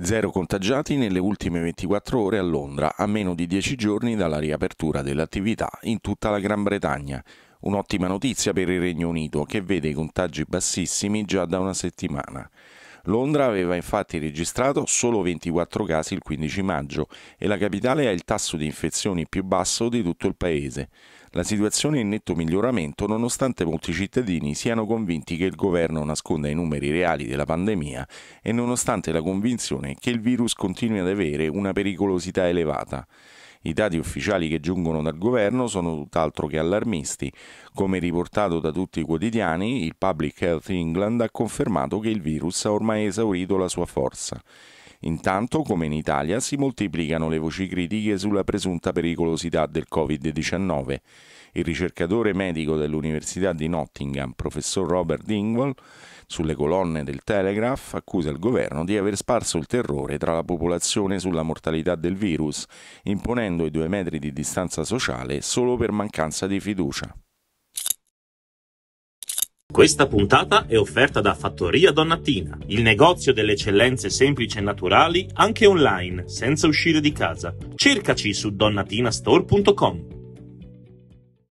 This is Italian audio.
Zero contagiati nelle ultime 24 ore a Londra, a meno di 10 giorni dalla riapertura dell'attività in tutta la Gran Bretagna. Un'ottima notizia per il Regno Unito, che vede i contagi bassissimi già da una settimana. Londra aveva infatti registrato solo 24 casi il 15 maggio e la capitale ha il tasso di infezioni più basso di tutto il paese. La situazione è in netto miglioramento nonostante molti cittadini siano convinti che il governo nasconda i numeri reali della pandemia e nonostante la convinzione che il virus continui ad avere una pericolosità elevata. I dati ufficiali che giungono dal governo sono tutt'altro che allarmisti. Come riportato da tutti i quotidiani, il Public Health England ha confermato che il virus ha ormai esaurito la sua forza. Intanto, come in Italia, si moltiplicano le voci critiche sulla presunta pericolosità del Covid-19. Il ricercatore medico dell'Università di Nottingham, professor Robert Dingwall, sulle colonne del Telegraph accusa il governo di aver sparso il terrore tra la popolazione sulla mortalità del virus, imponendo i due metri di distanza sociale solo per mancanza di fiducia. Questa puntata è offerta da Fattoria Donnatina, il negozio delle eccellenze semplici e naturali anche online, senza uscire di casa. Cercaci su donnatinastore.com.